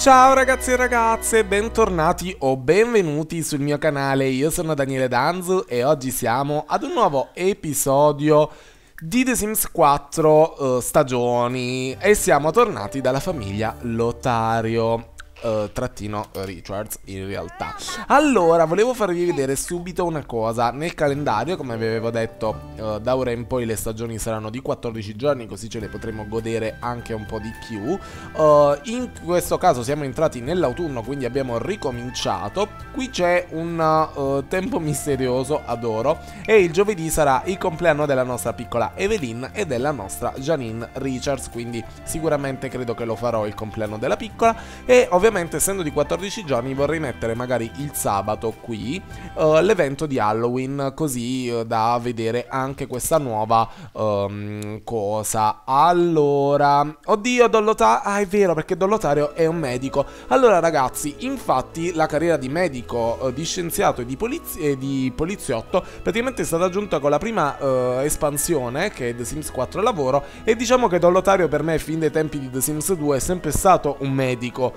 Ciao ragazzi e ragazze, bentornati o benvenuti sul mio canale, io sono Daniele Danzu e oggi siamo ad un nuovo episodio di The Sims 4 uh, eh, stagioni e siamo tornati dalla famiglia Lotario. Uh, trattino Richards in realtà Allora volevo farvi vedere subito una cosa Nel calendario come vi avevo detto uh, Da ora in poi le stagioni saranno di 14 giorni Così ce le potremo godere anche un po' di più uh, In questo caso siamo entrati nell'autunno Quindi abbiamo ricominciato Qui c'è un tempo misterioso adoro E il giovedì sarà il compleanno della nostra piccola Evelyn E della nostra Janine Richards Quindi sicuramente credo che lo farò il compleanno della piccola E ovviamente Ovviamente essendo di 14 giorni vorrei mettere magari il sabato qui uh, l'evento di Halloween così uh, da vedere anche questa nuova um, cosa. Allora, oddio Dollotario, ah è vero perché Dollotario è un medico. Allora ragazzi, infatti la carriera di medico, uh, di scienziato e di, polizi e di, poliziotto praticamente è stata aggiunta con la prima espansione che è The Sims 4 Lavoro e diciamo che Dollotario per me fin dai tempi di The Sims 2 è sempre stato un medico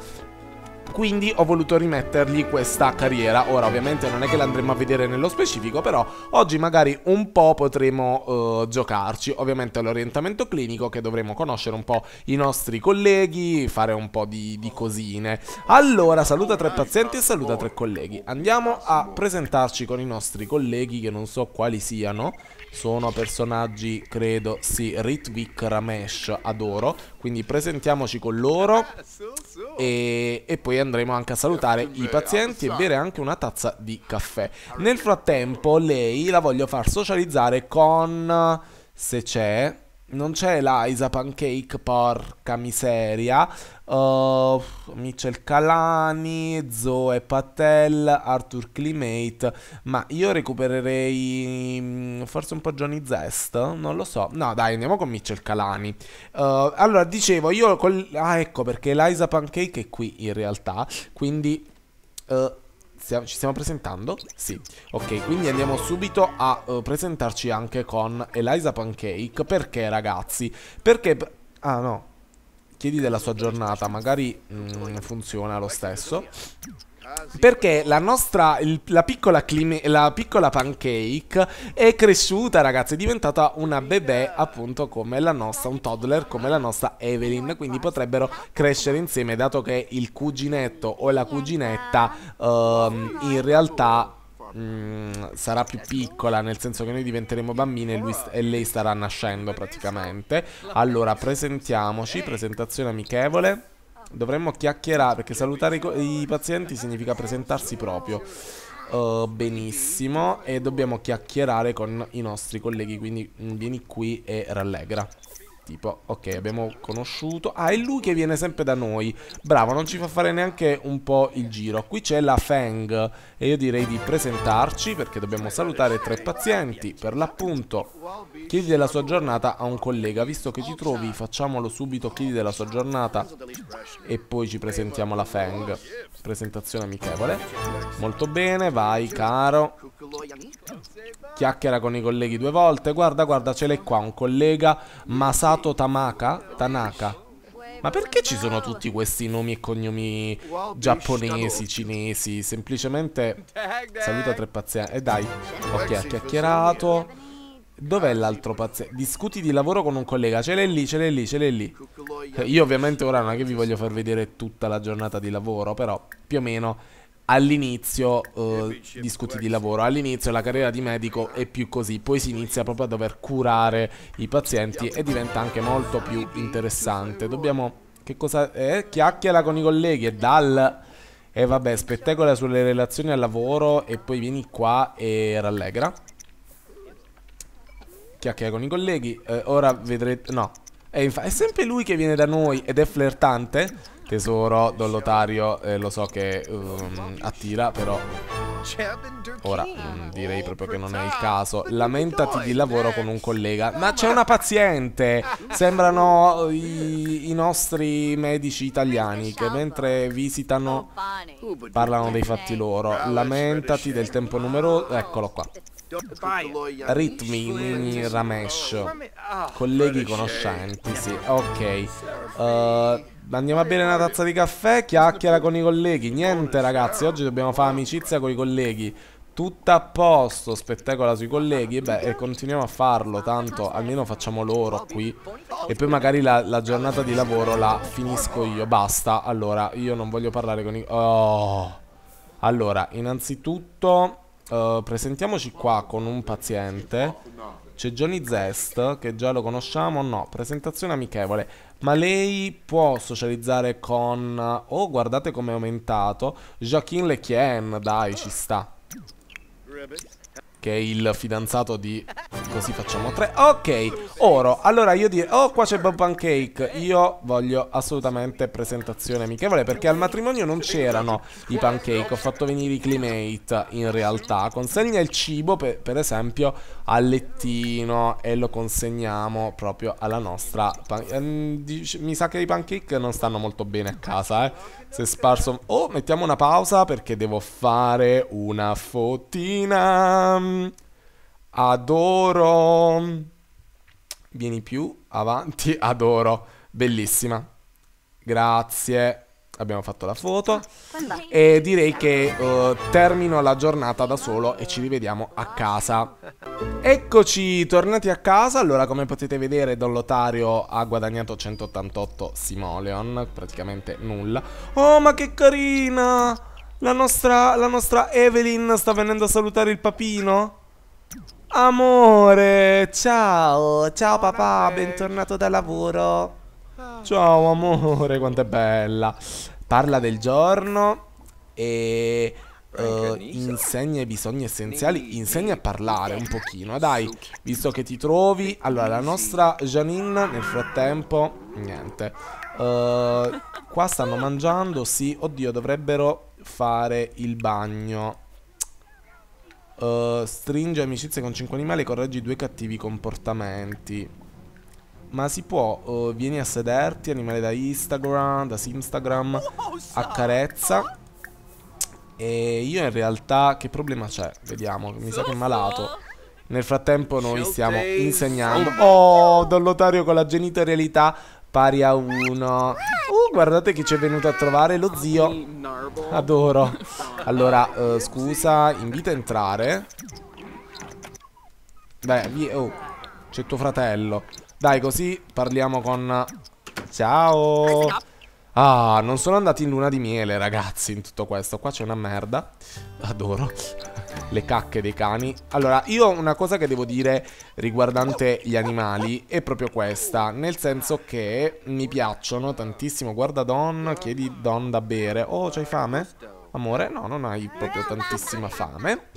quindi ho voluto rimettergli questa carriera. Ora ovviamente non è che l'andremo a vedere nello specifico, però oggi magari un po' potremo eh, giocarci. Ovviamente all'orientamento clinico che dovremo conoscere un po' i nostri colleghi, fare un po' di, di cosine. Allora, saluta tre pazienti e saluta tre colleghi. Andiamo a presentarci con i nostri colleghi che non so quali siano sono personaggi, credo, sì, Ritvik, Ramesh, adoro. Quindi presentiamoci con loro e, e, poi andremo anche a salutare i pazienti e bere anche una tazza di caffè. Nel frattempo lei la voglio far socializzare con, se c'è, non c'è Eliza Pancake, porca miseria. Uh, Michel Calani, Zoe Patel, Arthur Climate. Ma io recupererei mm, forse un po' Johnny Zest. Non lo so. No, dai, andiamo con Michel Calani. Uh, allora, dicevo, io... Col... Ah, ecco, perché Eliza Pancake è qui in realtà. Quindi... Uh, ci stiamo presentando? Sì. Ok, quindi andiamo subito a uh, presentarci anche con Eliza Pancake. Perché, ragazzi? Perché... Ah, no. Chiedi della sua giornata, magari mh, mm, funziona lo stesso. Perché la nostra, il, la, piccola clime, la, piccola pancake è cresciuta, ragazzi, è diventata una bebè appunto come la nostra, un toddler come la nostra Evelyn. Quindi potrebbero crescere insieme, dato che il cuginetto o la cuginetta um, in realtà Mm, sarà più piccola, nel senso che noi diventeremo bambini e, e, lei starà nascendo praticamente. Allora, presentiamoci, presentazione amichevole. Dovremmo chiacchierare perché salutare i, i pazienti significa presentarsi proprio. Uh, benissimo e dobbiamo chiacchierare con i nostri colleghi, quindi mm, vieni qui e rallegra. Tipo, ok, abbiamo conosciuto. Ah, è lui che viene sempre da noi. Bravo, non ci fa fare neanche un po' il giro. Qui c'è la Fang e io direi di presentarci perché dobbiamo salutare tre pazienti per l'appunto. Chiedi della sua giornata a un collega, visto che ti trovi facciamolo subito chiedi della sua giornata e poi ci presentiamo la Fang. Presentazione amichevole. Molto bene, vai caro. Chiacchiera con i colleghi due volte. Guarda, guarda, ce l'è qua un collega Masato Tamaka, Tanaka. Ma perché ci sono tutti questi nomi e cognomi giapponesi, cinesi? Semplicemente saluta tre pazienti. E eh dai, ok, ha chiacchierato. Dov'è l'altro paziente? Discuti di lavoro con un collega. Ce l'è lì, ce l'è lì, ce l'è lì. Eh, io ovviamente ora non è che vi voglio far vedere tutta la giornata di lavoro, però più o meno all'inizio eh, discuti di lavoro. All'inizio la carriera di medico è più così, poi si inizia proprio a dover curare i pazienti e diventa anche molto più interessante. Dobbiamo... Che cosa... Eh, chiacchiera con i colleghi e dal... E vabbè, spettacola sulle relazioni al lavoro e poi vieni qua e rallegra chiacchiera con i colleghi. Eh, ora vedrete... No. È, è, sempre lui che viene da noi ed è flirtante. Tesoro, Dollotario, eh, lo so che um, attira, però... Cioè, ora, mm, direi proprio che non è il caso. Lamentati di lavoro eh. con un collega. Ma c'è una paziente! Sembrano i, i, nostri medici italiani che mentre visitano parlano dei fatti loro. Lamentati del tempo numeroso. Eccolo qua. Ritmi Ramesh oh, ah. Colleghi conoscenti, sì, ok uh, Andiamo a bere una tazza di caffè, chiacchiera con i colleghi Niente ragazzi, oggi dobbiamo fare amicizia con i colleghi Tutto a posto, spettacola sui colleghi beh, e continuiamo a farlo, tanto almeno facciamo loro qui E poi magari la, la giornata di lavoro la finisco io, basta Allora, io non voglio parlare con i... Oh. Allora, innanzitutto eh, presentiamoci qua con un paziente. C'è Johnny Zest, che già lo conosciamo. No, presentazione amichevole. Ma lei può socializzare con... Oh, guardate come è aumentato. Joaquin Lequien, dai, ci sta. Ribbit che è il fidanzato di... Così facciamo tre. Ok, oro. Allora io direi... Oh, qua c'è Bob Pancake. Io voglio assolutamente presentazione amichevole perché al matrimonio non c'erano i pancake. Ho fatto venire i climate in realtà. Consegna il cibo, per, per esempio, al lettino e lo consegniamo proprio alla nostra... Ehm, mi sa che i pancake non stanno molto bene a casa, eh. Si è sparso... Oh, mettiamo una pausa perché devo fare una fotina. Adoro. Vieni più avanti, adoro. Bellissima. Grazie abbiamo fatto la foto e direi che uh, termino la giornata da solo e ci rivediamo a casa. Eccoci, tornati a casa. Allora, come potete vedere, Don Lotario ha guadagnato 188 simoleon, praticamente nulla. Oh, ma che carina! La nostra, la nostra Evelyn sta venendo a salutare il papino. Amore, ciao, ciao papà, bentornato da lavoro. Ciao amore, quanto è bella. Parla del giorno e uh, insegna i bisogni essenziali, insegna a parlare un pochino, dai, visto che ti trovi. Allora, la nostra Janine nel frattempo, niente. Uh, qua stanno mangiando, sì, oddio, dovrebbero fare il bagno. Uh, stringe amicizie con 5 animali e correggi due cattivi comportamenti. Ma si può, uh, vieni a sederti, animale da Instagram, da Instagram, accarezza. E io in realtà, che problema c'è? Vediamo, mi sa che è malato. Nel frattempo noi stiamo insegnando. Ah. Oh, Don Lotario con la genitorialità pari a uno. Uh, guardate chi ci è venuto a trovare, lo zio. Adoro. Allora, uh, scusa, invita a entrare. Beh, oh, c'è tuo fratello. Dai, così parliamo con... Ciao! Ah, non sono andati in luna di miele, ragazzi, in tutto questo. Qua c'è una merda. Adoro. Le cacche dei cani. Allora, io una cosa che devo dire riguardante gli animali è proprio questa. Nel senso che mi piacciono tantissimo. Guarda Don, chiedi Don da bere. Oh, c'hai fame? Amore, no, non hai proprio tantissima fame.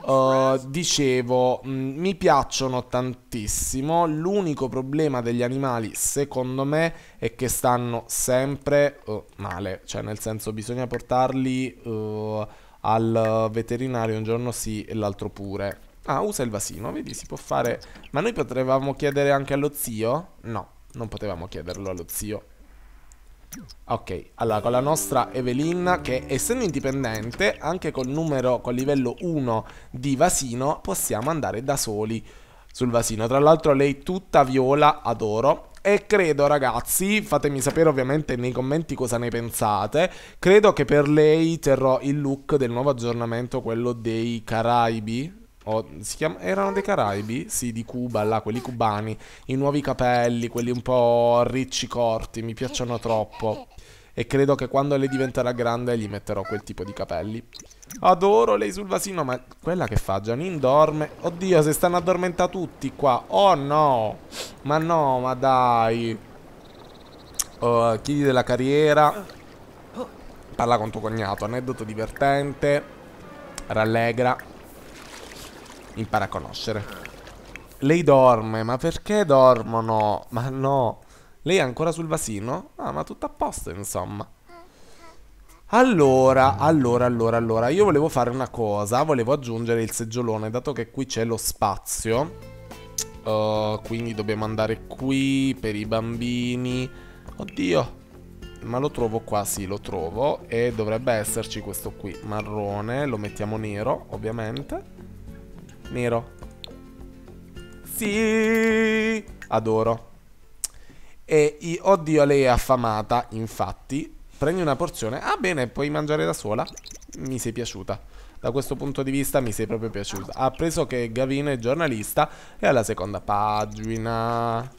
Uh, dicevo, mh, mm, mi piacciono tantissimo. L'unico problema degli animali, secondo me, è che stanno sempre uh, male. Cioè, nel senso, bisogna portarli uh, al veterinario un giorno sì e l'altro pure. Ah, usa il vasino, vedi, si può fare... Ma noi potevamo chiedere anche allo zio? No, non potevamo chiederlo allo zio. Ok, allora con la nostra Evelyn che essendo indipendente anche col numero, col livello 1 di vasino possiamo andare da soli sul vasino Tra l'altro lei tutta viola, adoro e credo ragazzi, fatemi sapere ovviamente nei commenti cosa ne pensate Credo che per lei terrò il look del nuovo aggiornamento, quello dei Caraibi si chiama... erano dei Caraibi? Sì, di Cuba, là, quelli cubani. I nuovi capelli, quelli un po' ricci, corti, mi piacciono troppo. E credo che quando lei diventerà grande gli metterò quel tipo di capelli. Adoro lei sul vasino, ma quella che fa? Gianin dorme. Oddio, si stanno addormentando tutti qua. Oh no! Ma no, ma dai. Uh, oh, chiedi della carriera. Parla con tuo cognato, aneddoto divertente. Rallegra impara a conoscere. Lei dorme, ma perché dormono? Ma no. Lei è ancora sul vasino? Ah, ma tutto a posto, insomma. Allora, allora, allora, allora, io volevo fare una cosa, volevo aggiungere il seggiolone, dato che qui c'è lo spazio. Uh, quindi dobbiamo andare qui per i bambini. Oddio, ma lo trovo qua, sì, lo trovo. E dovrebbe esserci questo qui, marrone, lo mettiamo nero, ovviamente. Nero. Sì! Adoro. E i, oddio, lei è affamata, infatti. Prendi una porzione. Ah, bene, puoi mangiare da sola. Mi sei piaciuta. Da questo punto di vista mi sei proprio piaciuta. Ha preso che Gavino è giornalista e alla seconda pagina.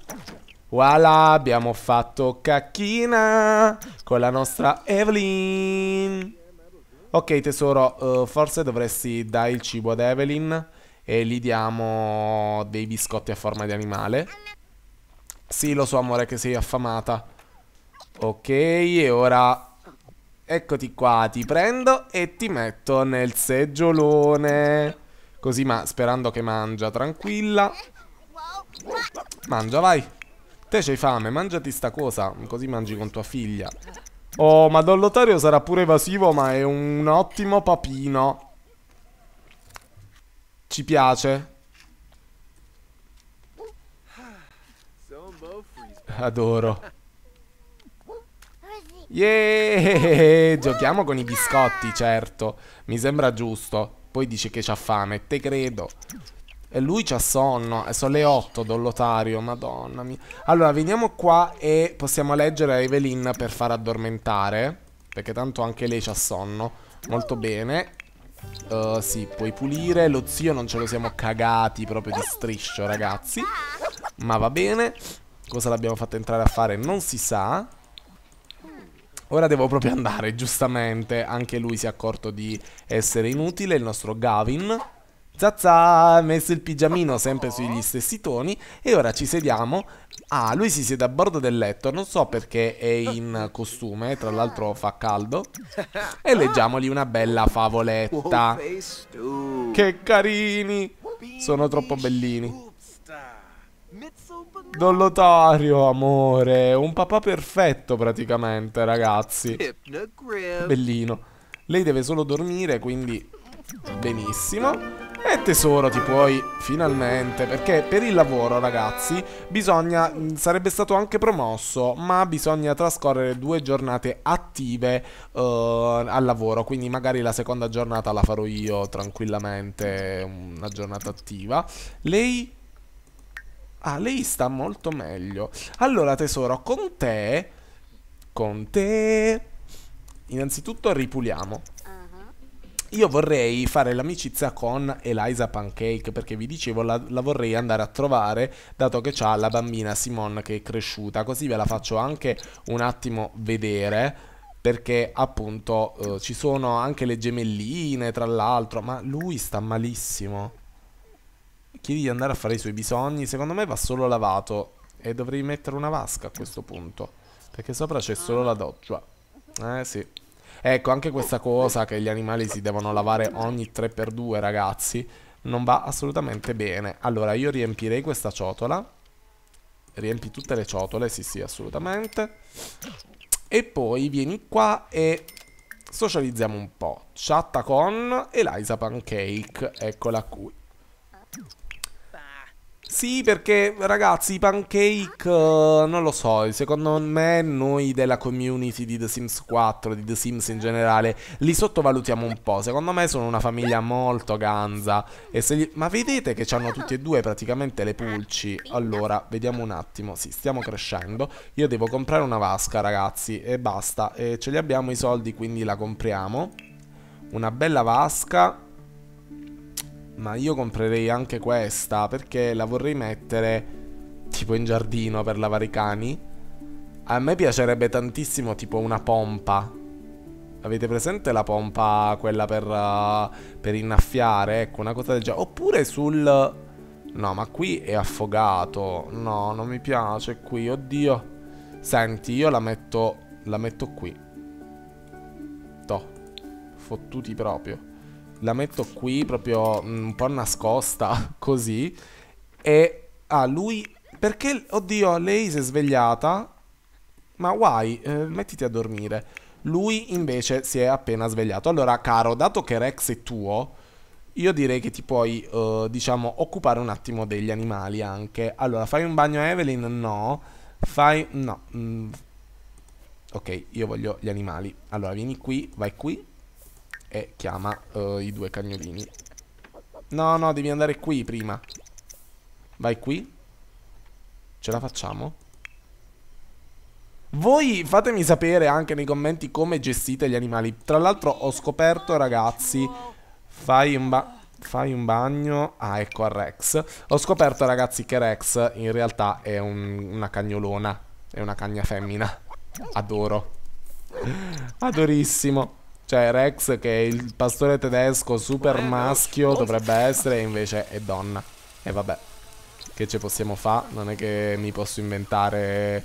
Voilà, abbiamo fatto cacchina con la nostra Evelyn. Ok tesoro, uh, forse dovresti dare il cibo ad Evelyn e gli diamo dei biscotti a forma di animale. Sì, lo so amore che sei affamata. Ok, e ora... Eccoti qua, ti prendo e ti metto nel seggiolone. Così ma sperando che mangia tranquilla. Mangia, vai. Te c'hai fame, mangiati sta cosa, così mangi con tua figlia. Oh, ma Don Lotario sarà pure evasivo, ma è un ottimo papino. Ci piace. Adoro. Yeah! Giochiamo con i biscotti, certo. Mi sembra giusto. Poi dice che c'ha fame. Te credo. E lui c'ha sonno. Eh, sono le 8, Dollotario. Madonna mia. Allora, veniamo qua e possiamo leggere a Evelyn per far addormentare. Perché tanto anche lei c'ha sonno. Molto bene. Uh, sì, puoi pulire. Lo zio non ce lo siamo cagati proprio di striscio, ragazzi. Ma va bene. Cosa l'abbiamo fatto entrare a fare non si sa. Ora devo proprio andare, giustamente. Anche lui si è accorto di essere inutile, il nostro Gavin. Zazza, messo il pigiamino sempre sugli stessi toni e ora ci sediamo. Ah, lui si siede a bordo del letto, non so perché è in costume, tra l'altro fa caldo. E leggiamogli una bella favoletta. Che carini! Sono troppo bellini. Don Lotario, amore, un papà perfetto praticamente, ragazzi. Bellino. Lei deve solo dormire, quindi benissimo. E eh, tesoro ti puoi finalmente, perché per il lavoro ragazzi bisogna, mm, sarebbe stato anche promosso, ma bisogna trascorrere due giornate attive uh, al lavoro, quindi magari la seconda giornata la farò io tranquillamente, una giornata attiva. Lei... Ah, lei sta molto meglio. Allora tesoro, con te... Con te... Innanzitutto ripuliamo io vorrei fare l'amicizia con Eliza Pancake perché vi dicevo la, la vorrei andare a trovare dato che ha la bambina Simone che è cresciuta, così ve la faccio anche un attimo vedere perché appunto eh, ci sono anche le gemelline tra l'altro, ma lui sta malissimo. Chiedi di andare a fare i suoi bisogni, secondo me va solo lavato e dovrei mettere una vasca a questo punto, perché sopra c'è solo la doccia. Eh sì. Ecco, anche questa cosa che gli animali si devono lavare ogni 3x2, ragazzi, non va assolutamente bene. Allora, io riempirei questa ciotola. Riempi tutte le ciotole, sì sì, assolutamente. E poi vieni qua e socializziamo un po'. Chatta con Eliza Pancake, eccola qui. Sì, perché ragazzi, i pancake, eh, non lo so, secondo me noi della community di The Sims 4, di The Sims in generale, li sottovalutiamo un po'. Secondo me sono una famiglia molto ganza. Gli... Ma vedete che hanno tutti e due praticamente le pulci. Allora, vediamo un attimo. Sì, stiamo crescendo. Io devo comprare una vasca, ragazzi, e basta. E ce li abbiamo i soldi, quindi la compriamo. Una bella vasca ma io comprerei anche questa perché la vorrei mettere tipo in giardino per lavare i cani. A me piacerebbe tantissimo tipo una pompa. Avete presente la pompa, quella per, uh, per innaffiare? Ecco, una cosa del genere. Oppure sul... No, ma qui è affogato. No, non mi piace qui, oddio. Senti, io la metto... La metto qui. Toh. Fottuti proprio la metto qui proprio mm, un po' nascosta così e ah lui perché oddio lei si è svegliata ma guai eh, mettiti a dormire lui invece si è appena svegliato allora caro dato che Rex è tuo io direi che ti puoi eh, diciamo occupare un attimo degli animali anche allora fai un bagno a Evelyn no fai no mm. ok io voglio gli animali allora vieni qui vai qui e chiama uh, i due cagnolini. No, no, devi andare qui prima. Vai qui. Ce la facciamo? Voi fatemi sapere anche nei commenti come gestite gli animali. Tra l'altro ho scoperto, ragazzi, fai un ba... Fai un bagno. Ah, ecco a Rex. Ho scoperto, ragazzi, che Rex in realtà è un, una cagnolona. È una cagna femmina. Adoro. Adorissimo. Cioè Rex che è il pastore tedesco super maschio dovrebbe essere e invece è donna. E vabbè, che ci possiamo fare? Non è che mi posso inventare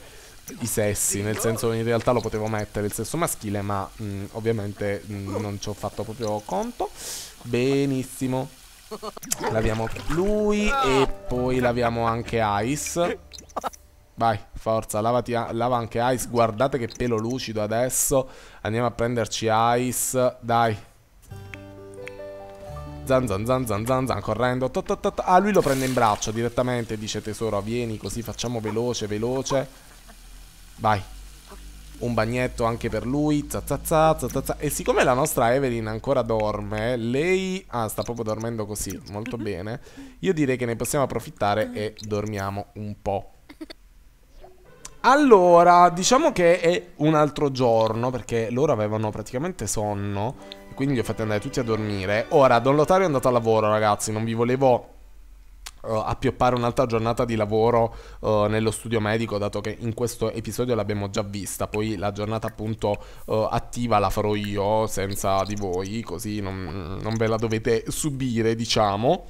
i sessi, nel senso in realtà lo potevo mettere il sesso maschile, ma mh, mm, ovviamente mh, mm, non ci ho fatto proprio conto. Benissimo. Laviamo lui e poi laviamo anche Ice. Vai, forza, lavati, lava anche Ice. Guardate che pelo lucido adesso. Andiamo a prenderci Ice. Dai. Zan zan zan zan zan, zan correndo. Tot, tot, tot. Ah, lui lo prende in braccio direttamente. Dice tesoro, vieni così facciamo veloce, veloce. Vai. Un bagnetto anche per lui. Zazzazza, zazzazza. E siccome la nostra Evelyn ancora dorme, lei... Ah, sta proprio dormendo così. Molto mhm. bene. Io direi che ne possiamo approfittare e dormiamo un po'. Allora, diciamo che è un altro giorno, perché loro avevano praticamente sonno, quindi li ho fatti andare tutti a dormire. Ora, Don Lotario è andato a lavoro, ragazzi, non vi volevo uh, appioppare un'altra giornata di lavoro uh, nello studio medico, dato che in questo episodio l'abbiamo già vista. Poi la giornata appunto uh, attiva la farò io senza di voi, così non, non ve la dovete subire, diciamo.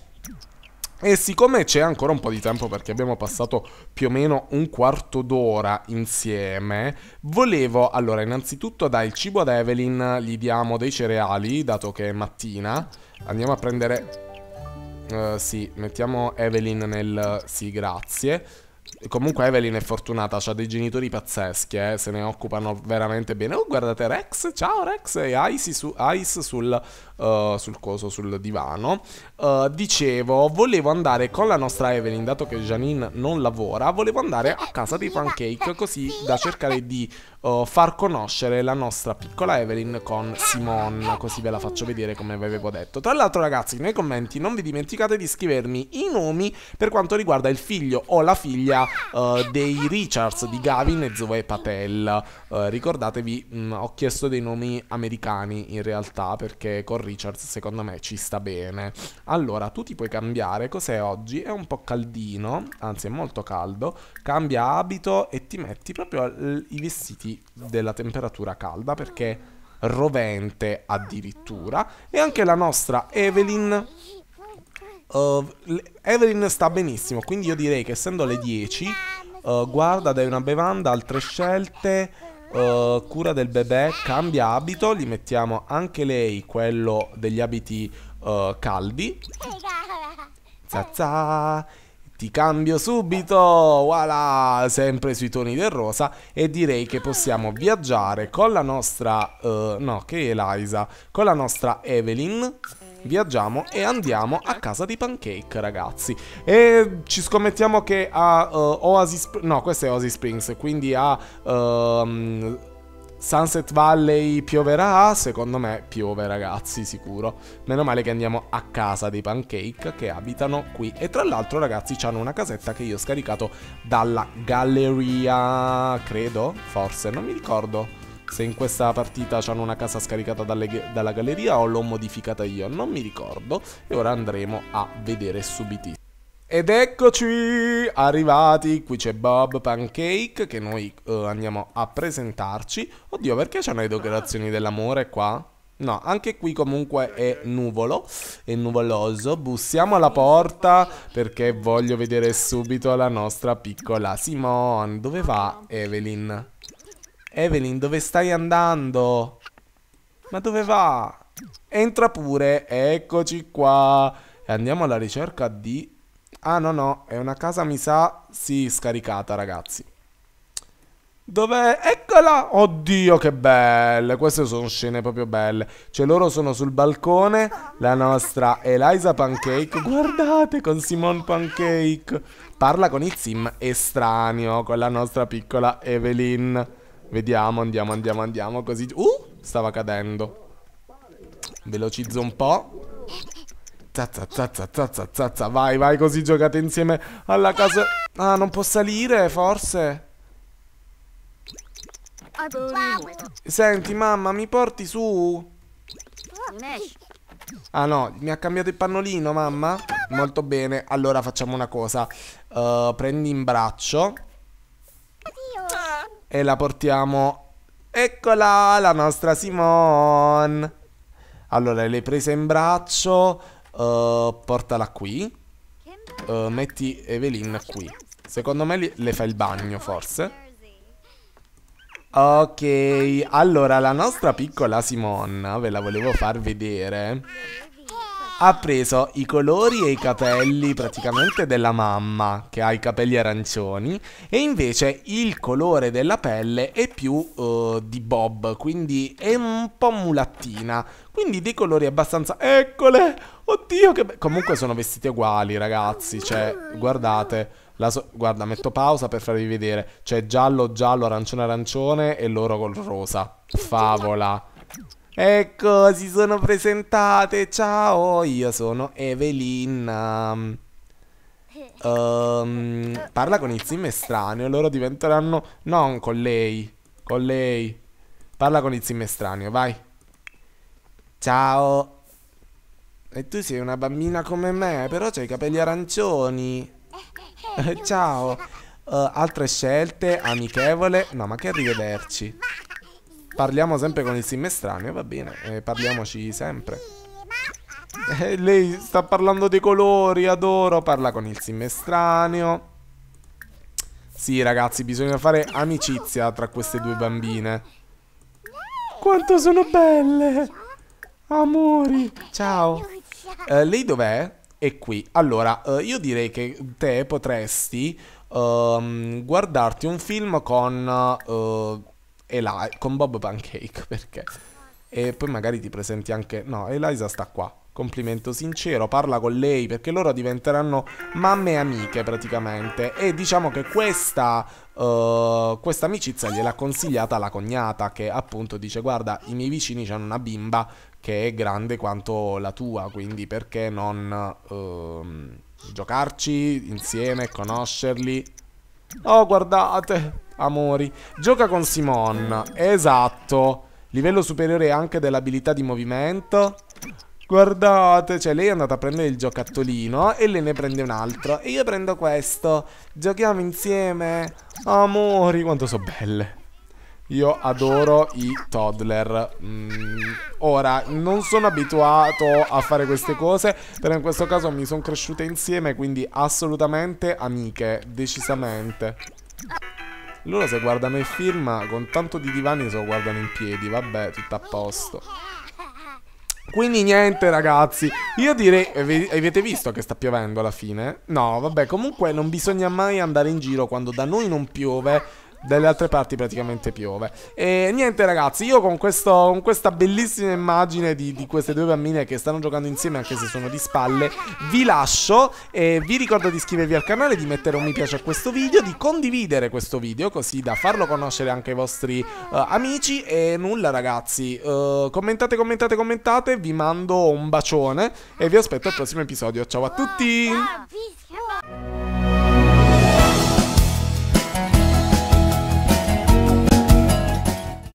E siccome c'è ancora un po' di tempo perché abbiamo passato più o meno un quarto d'ora insieme, volevo allora innanzitutto dai il cibo ad Evelyn, gli diamo dei cereali, dato che è mattina. Andiamo a prendere... Uh, sì, mettiamo Evelyn nel... Sì, grazie. Comunque Evelyn è fortunata, ha dei genitori pazzeschi, eh, se ne occupano veramente bene. Oh, guardate Rex, ciao Rex e Ice, su, Ice sul, uh, sul, coso, sul divano. Uh, dicevo, volevo andare con la nostra Evelyn, dato che Janine non lavora, volevo andare a casa dei pancake così da cercare di oh, far conoscere la nostra piccola Evelyn con Simon, così ve la faccio vedere come vi avevo detto. Tra l'altro ragazzi, nei commenti non vi dimenticate di scrivermi i nomi per quanto riguarda il figlio o la figlia uh, dei Richards, di Gavin e Zoe Patel. Uh, ricordatevi, mh, mm, ho chiesto dei nomi americani in realtà perché con Richards secondo me ci sta bene. Allora, tu ti puoi cambiare, cos'è oggi? È un po' caldino, anzi è molto caldo, cambia abito e ti metti proprio i vestiti della temperatura calda perché rovente addirittura e anche la nostra Evelyn uh, Evelyn sta benissimo quindi io direi che essendo le 10 uh, eh, guarda dai una bevanda altre scelte Uh, cura del bebè, cambia abito, gli mettiamo anche lei quello degli abiti uh, caldi. Zazza ti cambio subito, voilà, sempre sui toni del rosa e direi che possiamo viaggiare con la nostra, uh, no che è Eliza, con la nostra Evelyn viaggiamo e andiamo a casa di Pancake, ragazzi. E ci scommettiamo che a uh, eh, Oasis... No, questa è Oasis Springs, quindi a... Uh, ehm, Sunset Valley pioverà? Secondo me piove ragazzi, sicuro. Meno male che andiamo a casa dei pancake che abitano qui. E tra l'altro ragazzi hanno una casetta che io ho scaricato dalla galleria, credo, forse, non mi ricordo. Se in questa partita hanno una casa scaricata dalle, dalla galleria o l'ho modificata io, non mi ricordo. E ora andremo a vedere subitissimo. Ed eccoci arrivati, qui c'è Bob Pancake che noi uh, andiamo a presentarci. Oddio, perché c'hanno le decorazioni dell'amore qua? No, anche qui comunque è nuvolo, è nuvoloso. Bussiamo alla porta perché voglio vedere subito la nostra piccola Simone. Dove va Evelyn? Evelyn, dove stai andando? Ma dove va? Entra pure, eccoci qua. E andiamo alla ricerca di Ah no no, è una casa mi sa, sì, scaricata ragazzi. Dov'è? Eccola! Oddio che belle! Queste sono scene proprio belle. Cioè loro sono sul balcone, la nostra Eliza Pancake, guardate con Simone Pancake, parla con il sim estraneo, con la nostra piccola Evelyn. Vediamo, andiamo, andiamo, andiamo, così... Uh! Stava cadendo. Velocizzo un po'. Zazza, vai, vai, così giocate insieme alla casa... Ah, non può salire, forse? Senti, mamma, mi porti su? Ah no, mi ha cambiato il pannolino, mamma? Molto bene, allora facciamo una cosa uh, Prendi in braccio E la portiamo Eccola, la nostra Simone Allora, l'hai presa in braccio Uh, portala qui. Uh, metti Evelyn qui. Secondo me le fa il bagno, forse. Ok, allora la nostra piccola Simon, ve la volevo far vedere ha preso i colori e i capelli praticamente della mamma, che ha i capelli arancioni, e invece il colore della pelle è più uh, di Bob, quindi è un po' mulattina. Quindi dei colori abbastanza... Eccole! Oddio che... Be... Comunque sono vestiti uguali, ragazzi, cioè, guardate... So Guarda, metto pausa per farvi vedere. C'è giallo, giallo, arancione, arancione e loro col rosa. Favola. Ecco, si sono presentate. Ciao, io sono Evelyn. Um, eh. ehm, parla con il sim estraneo, loro diventeranno... Non con lei, con lei. Parla con il sim estraneo, vai. Ciao. E tu sei una bambina come me, però hai i capelli arancioni. Eh, eh, Ciao. Uh, altre scelte, amichevole. No, ma che arrivederci. Parliamo sempre con il sim estraneo, va bene, eh, parliamoci sempre. Eh, lei sta parlando dei colori, adoro, parla con il sim estraneo. Sì, ragazzi, bisogna fare amicizia tra queste due bambine. Quanto sono belle! Amori! Ciao! Eh, lei dov'è? È qui. Allora, eh, io direi che te potresti um, guardarti un film con... Uh, Eli con Bob Pancake perché e poi magari ti presenti anche no Eliza sta qua complimento sincero parla con lei perché loro diventeranno mamme e amiche praticamente e diciamo che questa uh, questa amicizia gliel'ha consigliata la cognata che appunto dice guarda i miei vicini hanno una bimba che è grande quanto la tua quindi perché non uh, giocarci insieme conoscerli Oh, guardate. Amori. Gioca con Simon. Esatto. Livello superiore anche dell'abilità di movimento. Guardate, cioè lei è andata a prendere il giocattolino e lei ne prende un altro. E io prendo questo. Giochiamo insieme. Amori, quanto sono belle. Io adoro i toddler. Mm, ora, non sono abituato a fare queste cose, però in questo caso mi sono cresciute insieme, quindi assolutamente amiche, decisamente. Loro se guardano il film, con tanto di divani se lo guardano in piedi, vabbè, tutto a posto. Quindi niente ragazzi, io direi, avete visto che sta piovendo alla fine? No, vabbè, comunque non bisogna mai andare in giro quando da noi non piove dalle altre parti praticamente piove. E niente ragazzi, io con, questo, con questa bellissima immagine di, di, queste due bambine che stanno giocando insieme anche se sono di spalle, vi lascio e vi ricordo di iscrivervi al canale, di mettere un mi piace a questo video, di condividere questo video così da farlo conoscere anche ai vostri uh, amici e nulla ragazzi, uh, commentate, commentate, commentate, vi mando un bacione e vi aspetto al prossimo episodio. Ciao a tutti!